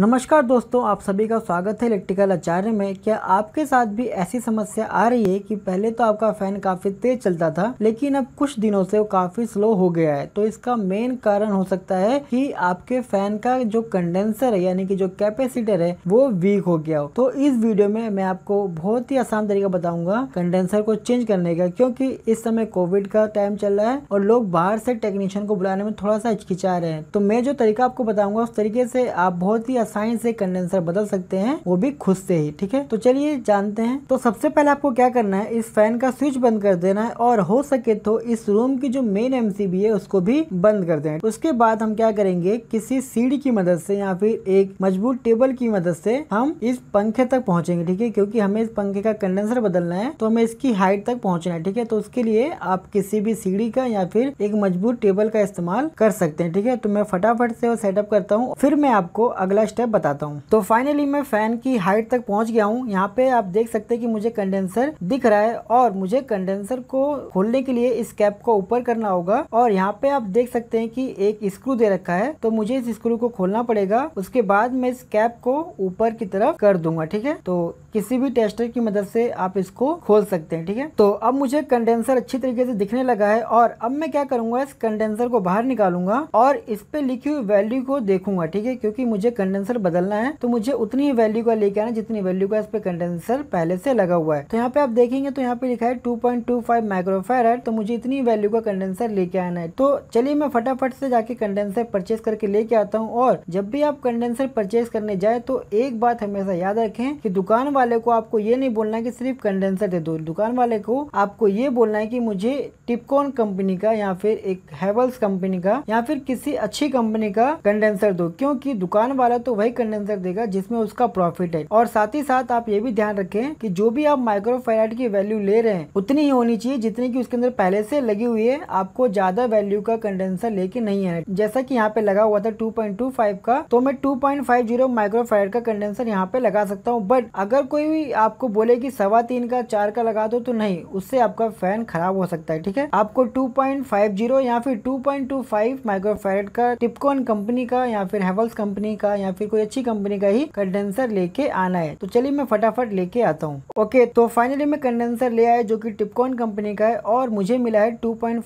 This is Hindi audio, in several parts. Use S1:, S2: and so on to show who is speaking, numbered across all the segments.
S1: नमस्कार दोस्तों आप सभी का स्वागत है इलेक्ट्रिकल आचार्य में क्या आपके साथ भी ऐसी समस्या आ रही है कि पहले तो आपका फैन काफी तेज चलता था लेकिन अब कुछ दिनों से वो काफी स्लो हो गया है तो इसका मेन कारण हो सकता है कि आपके फैन का जो कंडेंसर है यानी कि जो कैपेसिटर है वो वीक हो गया हो तो इस वीडियो में मैं आपको बहुत ही आसान तरीका बताऊंगा कंडेंसर को चेंज करने का क्योंकि इस समय कोविड का टाइम चल रहा है और लोग बाहर से टेक्नीशियन को बुलाने में थोड़ा सा हिचकिचा रहे हैं तो मैं जो तरीका आपको बताऊंगा उस तरीके से आप बहुत ही या साइन से कंडेंसर बदल सकते हैं वो भी खुद से ही ठीक है तो चलिए जानते हैं तो सबसे पहले आपको क्या करना है इस फैन का स्विच बंद कर देना है और हो सके तो इस रूम की जो मेन एम है उसको भी बंद कर देना उसके बाद हम क्या करेंगे किसी सीढ़ी की मदद से या फिर एक मजबूत टेबल की मदद से हम इस पंखे तक पहुंचेंगे ठीक है क्योंकि हमें इस पंखे का कंडेंसर बदलना है तो हमें इसकी हाइट तक पहुंचना है ठीक है तो उसके लिए आप किसी भी सीढ़ी का या फिर एक मजबूत टेबल का इस्तेमाल कर सकते हैं ठीक है तो मैं फटाफट से वो सेटअप करता हूँ फिर मैं आपको अगला स्टेप बताता हूँ तो फाइनली मैं फैन की हाइट तक पहुँच गया हूँ यहाँ पे आप देख सकते हैं कि मुझे कंडेंसर दिख रहा है और मुझे कंडेंसर को खोलने के लिए इस कैप को ऊपर करना होगा और यहाँ पे आप देख सकते हैं कि एक स्क्रू दे रखा है तो मुझे इस स्क्रू को खोलना पड़ेगा उसके बाद मैं इस कैप को ऊपर की तरफ कर दूंगा ठीक है तो किसी भी टेस्टर की मदद से आप इसको खोल सकते हैं ठीक है तो अब मुझे कंडेंसर अच्छी तरीके से दिखने लगा है और अब मैं क्या करूंगा इस कंडेंसर को बाहर निकालूंगा और इस पे लिखी हुई वैल्यू को देखूंगा ठीक है क्योंकि मुझे कंडेंसर बदलना है तो मुझे उतनी ही वैल्यू का लेके आना जितनी वैल्यू का इस पे कंडेंसर पहले से लगा हुआ है तो यहाँ पे आप देखेंगे तो यहाँ पे लिखा है two point two five microfarad तो मुझे इतनी वैल्यू का कंडेंसर लेके आना है तो चलिए मैं फटाफट से जाके कंडेंसर परचेज करके लेके आता हूँ और जब भी आप कंडेंसर परचेज करने जाए तो एक बात हमेशा याद रखें कि दुकान वाले वाले को आपको ये नहीं बोलना है कि सिर्फ कंडेंसर दे दो दुकान वाले को आपको ये बोलना है कि मुझे टिपकॉन कंपनी का या फिर एक हैवल्स कंपनी का या फिर किसी अच्छी कंपनी का कंडेंसर दो क्योंकि दुकान वाला तो वही कंडेंसर देगा जिसमें उसका प्रॉफिट है और साथ ही साथ आप ये भी ध्यान रखें कि जो भी आप माइक्रोफेराइड की वैल्यू ले रहे हैं उतनी ही होनी चाहिए जितनी की उसके अंदर पहले से लगी हुई है आपको ज्यादा वैल्यू का कंडेंसर लेके नहीं है जैसा की यहाँ पे लगा हुआ था टू का तो मैं टू माइक्रोफेराइड का कंडेंसर यहाँ पे लगा सकता हूँ बट अगर कोई भी आपको बोले कि सवा तीन का चार का लगा दो तो नहीं उससे आपका फैन खराब हो सकता है ठीक है आपको 2.50 या फिर 2.25 माइक्रोफेरेट का टिपकॉन कंपनी का या फिर हेवल्स कंपनी का या फिर कोई अच्छी कंपनी का ही कंडेंसर लेके आना है तो चलिए मैं फटाफट लेके आता हूँ ओके तो फाइनली मैं कंडेंसर ले आया जो की टिपकॉन कंपनी का है और मुझे मिला है टू पॉइंट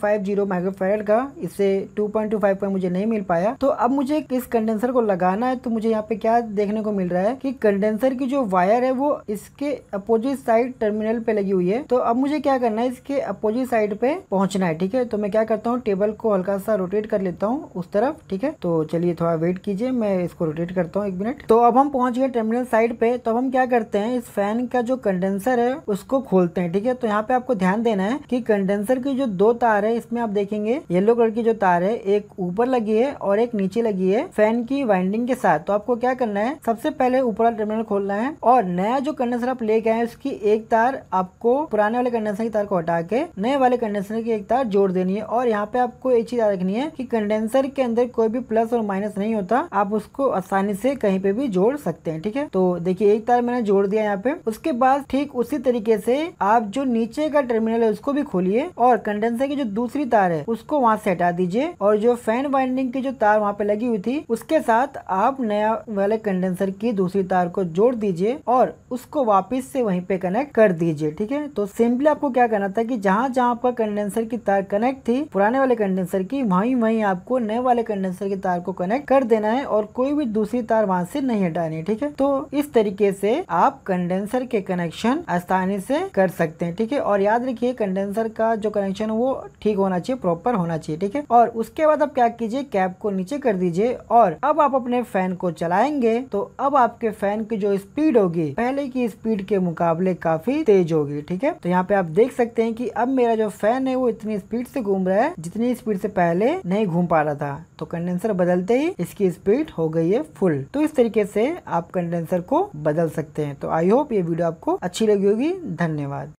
S1: का इससे टू पॉइंट मुझे नहीं मिल पाया तो अब मुझे इस कंडेंसर को लगाना है तो मुझे यहाँ पे क्या देखने को मिल रहा है कि कंडेंसर की जो वायर है वो इसके अपोजिट साइड टर्मिनल पे लगी हुई है तो अब मुझे क्या करना है इसके अपोजिट साइड पे पहुंचना है ठीक है तो मैं क्या करता हूँ टेबल को हल्का सा रोटेट कर लेता हूँ उस तरफ ठीक है तो चलिए थोड़ा वेट कीजिए मैं इसको रोटेट करता हूँ एक मिनट तो अब हम पहुंच गए टर्मिनल साइड पे तो अब हम क्या करते हैं इस फैन का जो कंडेंसर है उसको खोलते हैं ठीक है तो यहाँ पे आपको ध्यान देना है की कंडेंसर की जो दो तार है इसमें आप देखेंगे येलो कलर की जो तार है एक ऊपर लगी है और एक नीचे लगी है फैन की वाइंडिंग के साथ तो आपको क्या करना है सबसे पहले ऊपर टर्मिनल खोलना है और नया नया जो कंडेंसर आप लेके आए उसकी एक तार आपको पुराने वाले कंडेंसर की तार को हटा के नए वाले कंडेंसर की एक तार जोड़ देनी है और यहाँ पे आपको एक चीज याद रखनी है कि कंडेंसर के अंदर कोई भी प्लस और माइनस नहीं होता आप उसको आसानी से कहीं पे भी जोड़ सकते हैं ठीक है तो देखिये एक तार मैंने जोड़ दिया यहाँ पे उसके बाद ठीक उसी तरीके से आप जो नीचे का टर्मिनल है उसको भी खोलिए और कंडेंसर की जो दूसरी तार है उसको वहां से हटा दीजिए और जो फैन वाइंडिंग की जो तार वहां पे लगी हुई थी उसके साथ आप नया वाले कंडेंसर की दूसरी तार को जोड़ दीजिए और उसको वापस से वहीं पे कनेक्ट कर दीजिए ठीक है तो सिंपली आपको क्या करना था कि जहां जहां आपका कंडेंसर की तार कनेक्ट थी पुराने वाले कंडेंसर की वहीं वहीं आपको नए वाले कंडेंसर की तार को कनेक्ट कर देना है और कोई भी दूसरी तार वहां से नहीं हटानी ठीक है तो इस तरीके से आप कंडेंसर के कनेक्शन आसानी से कर सकते हैं ठीक है और याद रखिये कंडेंसर का जो कनेक्शन वो ठीक होना चाहिए प्रॉपर होना चाहिए ठीक है और उसके बाद आप क्या कीजिए कैप को नीचे कर दीजिए और अब आप अपने फैन को चलाएंगे तो अब आपके फैन की जो स्पीड होगी पहले पहले की स्पीड के मुकाबले काफी तेज होगी ठीक है तो यहाँ पे आप देख सकते हैं कि अब मेरा जो फैन है वो इतनी स्पीड से घूम रहा है जितनी स्पीड से पहले नहीं घूम पा रहा था तो कंडेंसर बदलते ही इसकी स्पीड हो गई है फुल तो इस तरीके से आप कंडेंसर को बदल सकते हैं तो आई होप ये वीडियो आपको अच्छी लगी होगी धन्यवाद